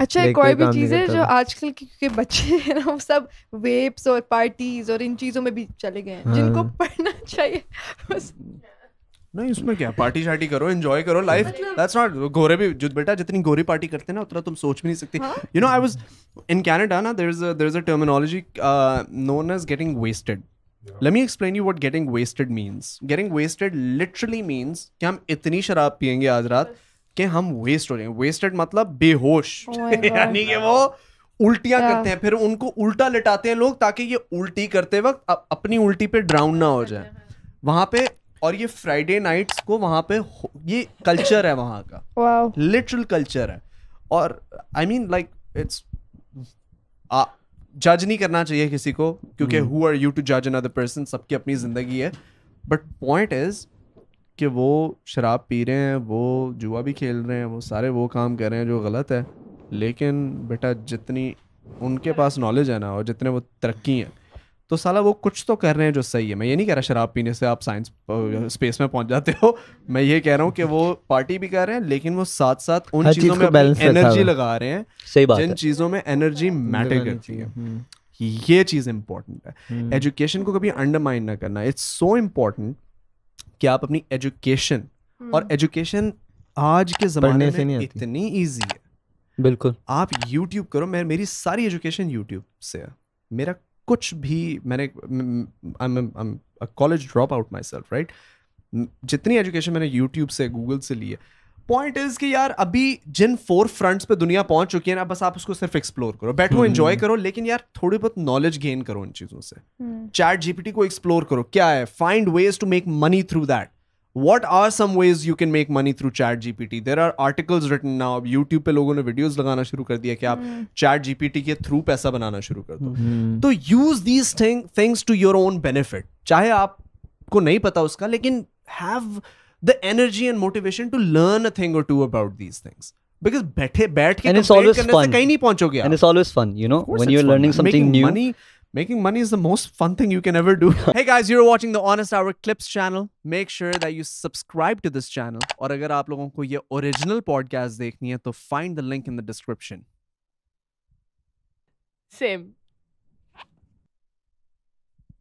अच्छा एक और भी चीज़ है जो आजकल के क्योंकि बच्चे हैं ना वो सब वेप्स और पार्टीज और इन चीज़ों में भी चले गए हैं हाँ। जिनको पढ़ना चाहिए बस नहीं उसमें क्या पार्टी शार्टी करो एंजॉय करो लाइफ दैट्स नॉट गोरे भी जो बेटा जितनी गोरी पार्टी करते हैं ना उतना तुम सोच भी नहीं सकती you know I was in Canada ना there is there is a terminology known as getting wasted let me explain you what getting wasted means getting wasted literally means कि हम इतनी शराब पियेंगे आज रात कि हम वेस्ट हो जाएंगे वेस्टेड मतलब बेहोश oh यानी कि वो उल्टियां yeah. करते हैं फिर उनको उल्टा लिटाते हैं लोग ताकि ये उल्टी करते वक्त अपनी उल्टी पे ड्राउन ना हो जाए वहां पे और ये फ्राइडे नाइट्स को वहां पे ये कल्चर है वहां का लिटरल wow. कल्चर है और आई मीन लाइक इट्स जज नहीं करना चाहिए किसी को क्योंकि हु आर यू टू जज अनदर पर्सन सबकी अपनी जिंदगी है बट पॉइंट इज कि वो शराब पी रहे हैं वो जुआ भी खेल रहे हैं वो सारे वो काम कर रहे हैं जो गलत है लेकिन बेटा जितनी उनके पास नॉलेज है ना और जितने वो तरक्की हैं तो साला वो कुछ तो कर रहे हैं जो सही है मैं ये नहीं कह रहा शराब पीने से आप साइंस स्पेस में पहुंच जाते हो मैं ये कह रहा हूँ कि वो पार्टी भी कर रहे हैं लेकिन वो साथ साथ उन चीज़ों में एनर्जी लगा रहे हैं सही बात जिन चीज़ों में एनर्जी मैटर करती है हम्म। ये चीज़ इम्पोर्टेंट है एजुकेशन हम्म। को कभी अंडरमाइन ना करना इट्स सो इम्पोर्टेंट कि आप अपनी एजुकेशन हम्म। और एजुकेशन आज के जमाने से में इतनी ईजी है बिल्कुल आप यूट्यूब करो मैं मेरी सारी एजुकेशन यूट्यूब से है मेरा कुछ भी मैंने college drop out myself right जितनी एजुकेशन मैंने यूट्यूब से गूगल से ली है पॉइंट इज कि यार अभी जिन फोर फ्रंट्स पे दुनिया पहुंच चुकी है ना बस आप उसको सिर्फ एक्सप्लोर करो बैठो एंजॉय हम्म। करो लेकिन यार थोड़ी बहुत नॉलेज गेन करो इन चीजों से चैट हम्म। जीपीटी को एक्सप्लोर करो क्या है find ways to make money through that what are some ways you can make money through chat GPT there are articles written now अब यूट्यूब पे लोगों ने वीडियोज लगाना शुरू कर दिया कि आप चैट हम्म। जीपीटी के थ्रू पैसा बनाना शुरू कर दो तो use these things to your own benefit चाहे आपको नहीं पता उसका लेकिन have the energy and motivation to learn a thing or two about these things because बैठे बैठ के and it's always fun कहीं नहीं पहुंचोगे and it's always fun you know when you're learning fun. something making new money, making money is the most fun thing you can ever do hey guys you're watching the honest hour clips channel make sure that you subscribe to this channel और अगर आप लोगों को ये original podcast देखनी है तो find the link in the description same